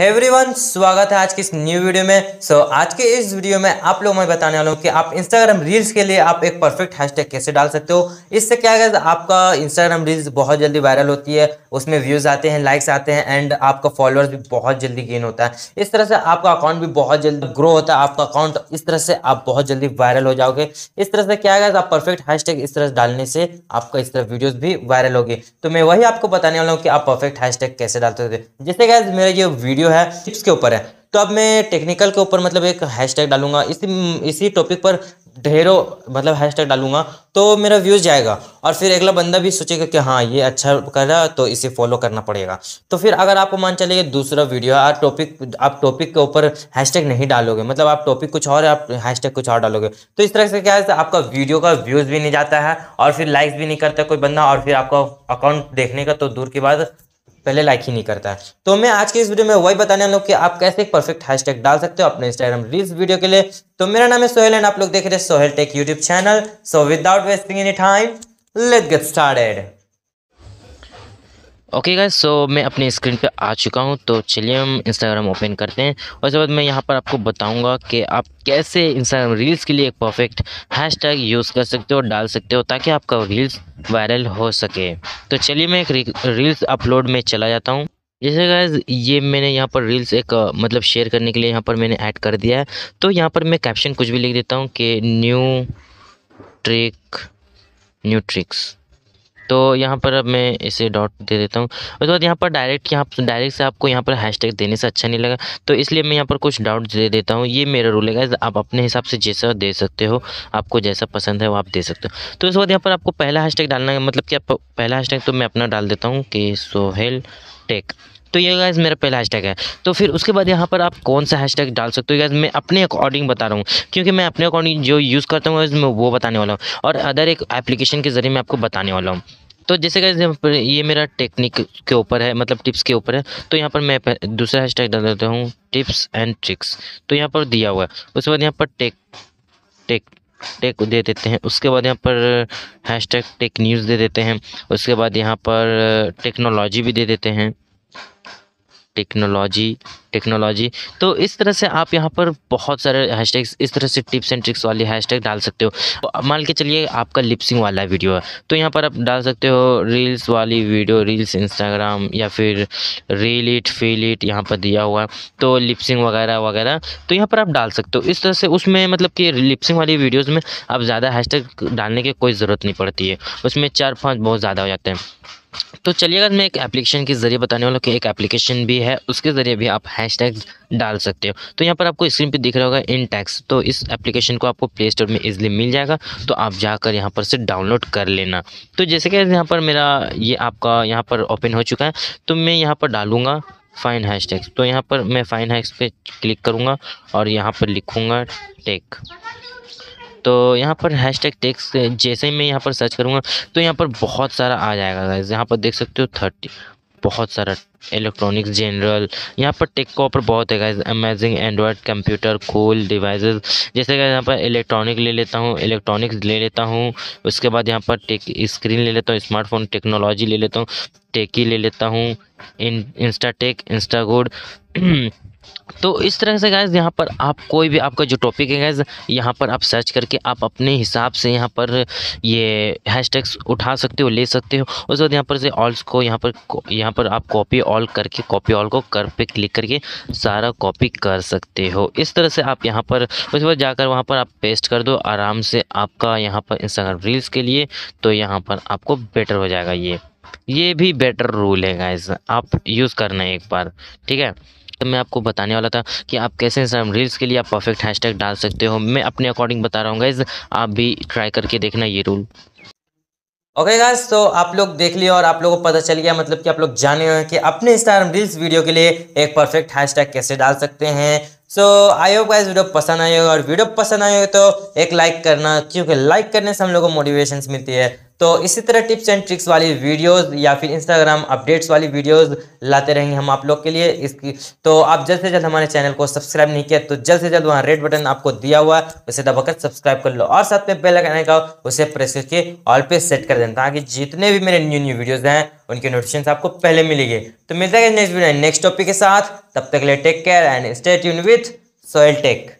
everyone स्वागत है आज की इस न्यू वीडियो में सो so, आज के इस वीडियो में आप लोग मैं बताने वाला हूँ कि आप इंस्टाग्राम रील्स के लिए आप एक परफेक्ट हैशटैग कैसे डाल सकते हो इससे क्या है आपका इंस्टाग्राम रील्स बहुत जल्दी वायरल होती है उसमें व्यूज़ आते हैं लाइक्स आते हैं एंड आपका फॉलोअर्स भी बहुत जल्दी गेन होता है इस तरह से आपका अकाउंट भी बहुत जल्दी ग्रो होता है आपका अकाउंट इस तरह से आप बहुत जल्दी वायरल हो जाओगे इस तरह से क्या है आप परफेक्ट हैश इस तरह से डालने से आपका इस तरह वीडियोज़ भी वायरल होगी तो मैं वही आपको बताने वाला हूँ कि आप परफेक्ट हैशटैग कैसे डालते हो जैसे क्या मेरा ये वीडियो वीडियो है टिप्स के ऊपर है तो अब मैं टेक्निकल के ऊपर मतलब एक हैशटैग डालूंगा इसी इसी टॉपिक पर ढेरों मतलब हैशटैग डालूंगा तो मेरा व्यूज़ जाएगा और फिर अगला बंदा भी सोचेगा कि हाँ ये अच्छा कर रहा है तो इसे फॉलो करना पड़ेगा तो फिर अगर आपको मान चलिए दूसरा वीडियो है टॉपिक आप टॉपिक के ऊपर हैशटैग नहीं डालोगे मतलब आप टॉपिक कुछ और आप हैशटैग कुछ और डालोगे तो इस तरह से क्या है आपका वीडियो का व्यूज़ भी नहीं जाता है और फिर लाइक्स भी नहीं करता कोई बंदा और फिर आपका अकाउंट देखने का तो दूर की बात पहले लाइक ही नहीं करता है तो मैं आज के इस वीडियो में वही बताने वाला हूँ कि आप कैसे एक परफेक्ट हैशटैग डाल सकते हो अपने इंस्टाग्राम रील्स वीडियो के लिए तो मेरा नाम है सोहेल एंड आप लोग देख रहे हैं Sohail tech YouTube channel so without wasting any time let get started okay guys so मैं अपनी स्क्रीन पे आ चुका हूँ तो चलिए हम इंस्टाग्राम ओपन करते हैं और उसके बाद मैं यहाँ पर आपको बताऊँगा कि आप कैसे इंस्टाग्राम रील्स के लिए एक परफेक्ट हैशटैग यूज़ कर सकते हो डाल सकते हो ताकि आपका रील्स वायरल हो सके तो चलिए मैं एक रील्स अपलोड में चला जाता हूँ जैसे गैस ये मैंने यहाँ पर रील्स एक मतलब शेयर करने के लिए यहाँ पर मैंने ऐड कर दिया है तो यहाँ पर मैं कैप्शन कुछ भी लिख देता हूँ कि न्यू ट्रिक न्यू ट्रिक्स तो यहाँ पर अब मैं इसे डॉट दे देता हूँ उसके बाद यहाँ पर डायरेक्ट यहाँ डायरेक्ट से आपको यहाँ पर हैशटैग देने से अच्छा नहीं लगा तो इसलिए मैं यहाँ पर कुछ डाउट दे देता हूँ ये मेरा रूल है आप अपने हिसाब से जैसा दे सकते हो आपको जैसा पसंद है वो आप दे सकते हो तो उसके बाद यहाँ पर आपको पहला हैश डालना है मतलब कि आप पहला हैश तो मैं अपना डाल देता हूँ कि सोहेल टेक तो ये गैस मेरा पहला हैशटैग है तो फिर उसके बाद यहाँ पर आप कौन सा हैशटैग डाल सकते हो गैस मैं अपने अकॉर्डिंग बता रहा हूँ क्योंकि मैं अपने अकॉर्डिंग जो यूज़ करता हूँ मैं वो बताने वाला हूँ और अदर एक एप्लीकेशन के ज़रिए मैं आपको बताने वाला हूँ तो जैसे कि ये मेरा टेक्निक के ऊपर है मतलब टिप्स के ऊपर है तो यहाँ पर मैं दूसरा हैशटैग डाल देता हूँ टिप्स एंड ट्रिक्स तो यहाँ पर दिया हुआ है उसके बाद यहाँ पर टेक टेक टेक दे देते हैं उसके बाद यहाँ पर हैशटैग टेक न्यूज़ दे देते हैं उसके बाद यहाँ पर टेक्नोलॉजी भी दे देते हैं टेक्नोलॉजी टेक्नोलॉजी तो इस तरह से आप यहाँ पर बहुत सारे हैशटैग इस तरह से टिप्स एंड ट्रिक्स वाली हैशटैग डाल सकते हो मान के चलिए आपका लिपसिंग वाला वीडियो है तो यहाँ पर आप डाल सकते हो रील्स वाली वीडियो रील्स इंस्टाग्राम या फिर रील इट फील इट यहाँ पर दिया हुआ तो लिपसिंग वगैरह वगैरह तो यहाँ पर आप डाल सकते हो इस तरह से उसमें मतलब कि लिपसिंग वाली वीडियोज़ में आप ज़्यादा हैश डालने की कोई ज़रूरत नहीं पड़ती है उसमें चार पाँच बहुत ज़्यादा हो जाते हैं तो चलिएगा मैं एक एप्लीकेशन के ज़रिए बताने वाला कि एक एप्लीकेशन भी है उसके ज़रिए भी आप हैश डाल सकते हो तो यहाँ पर आपको स्क्रीन पे दिख रहा होगा इन टैक्स तो इस एप्लीकेशन को आपको प्ले स्टोर में इजीली मिल जाएगा तो आप जाकर यहाँ पर से डाउनलोड कर लेना तो जैसे कि यहाँ पर मेरा ये आपका यहाँ पर ओपन हो चुका है तो मैं यहाँ पर डालूँगा फ़ाइन हैश तो यहाँ पर मैं फ़ाइन हैश पर क्लिक करूँगा और यहाँ पर लिखूँगा टेक तो यहाँ पर हैश टैग टेक्स जैसे ही मैं यहाँ पर सर्च करूँगा तो यहाँ पर बहुत सारा आ जाएगा गाइज यहाँ पर देख सकते हो थर्टी बहुत सारा इलेक्ट्रॉनिक्स जनरल यहाँ पर टेक का ऑफर बहुत है guys amazing android computer cool devices जैसे कि यहाँ पर इलेक्ट्रॉनिक ले लेता हूँ इलेक्ट्रॉनिक्स ले लेता हूँ उसके बाद यहाँ पर टेक स्क्रीन ले लेता हूँ स्मार्टफोन टेक्नोलॉजी ले लेता हूँ टेकी ले लेता हूँ इन इंस्टा टेक इंस्टा गुड तो इस तरह से गैज़ यहाँ पर आप कोई भी आपका जो टॉपिक है गैज़ यहाँ पर आप सर्च करके आप अपने हिसाब से यहाँ पर ये हैशटैग्स उठा सकते हो ले सकते हो उसके बाद यहाँ पर से ऑल्स को यहाँ पर यहाँ पर आप कॉपी ऑल करके कॉपी ऑल को कर पे क्लिक करके सारा कॉपी कर सकते हो इस तरह से आप यहाँ पर उसके बाद जाकर वहाँ पर आप पेस्ट कर दो आराम से आपका यहाँ पर इंस्टाग्राम रील्स के लिए तो यहाँ पर आपको बेटर हो जाएगा ये ये भी बेटर रूल है गैस आप यूज़ करना है एक बार ठीक है तो मैं आपको बताने वाला था कि आप कैसे इंस्टाग्राम रील्स के लिए आप परफेक्ट हैश डाल सकते हो मैं अपने अकॉर्डिंग बता रहा हूँ गाइज आप भी ट्राई करके देखना ये रूल ओके गाइज तो आप लोग देख लिए और आप लोगों को पता चल गया मतलब कि आप लोग जाने कि अपने इंस्टाग्राम रील्स वीडियो के लिए एक परफेक्ट हैश कैसे डाल सकते हैं so I hope guys video पसंद आई होगा और वीडियो पसंद आई हो तो एक लाइक करना क्योंकि लाइक करने से हम लोग को मोटिवेशन मिलती है तो इसी तरह टिप्स एंड ट्रिक्स वाली वीडियोस या फिर इंस्टाग्राम अपडेट्स वाली वीडियोस लाते रहेंगे हम आप लोग के लिए इसकी तो आप जल्द से जल्द हमारे चैनल को सब्सक्राइब नहीं किया तो जल्द से जल्द वहाँ रेड बटन आपको दिया हुआ है उसे दबाकर सब्सक्राइब कर लो और साथ में बेल लगाने का उसे प्रेस करके ऑल पे सेट कर देना ताकि जितने भी मेरे न्यू न्यू वीडियोज़ हैं उनके नोटिफिकेशन आपको पहले मिलेंगे तो मिलता है नेक्स्ट नेक्स्ट टॉपिक के साथ तब तक ले take care and stay tune with Sohail take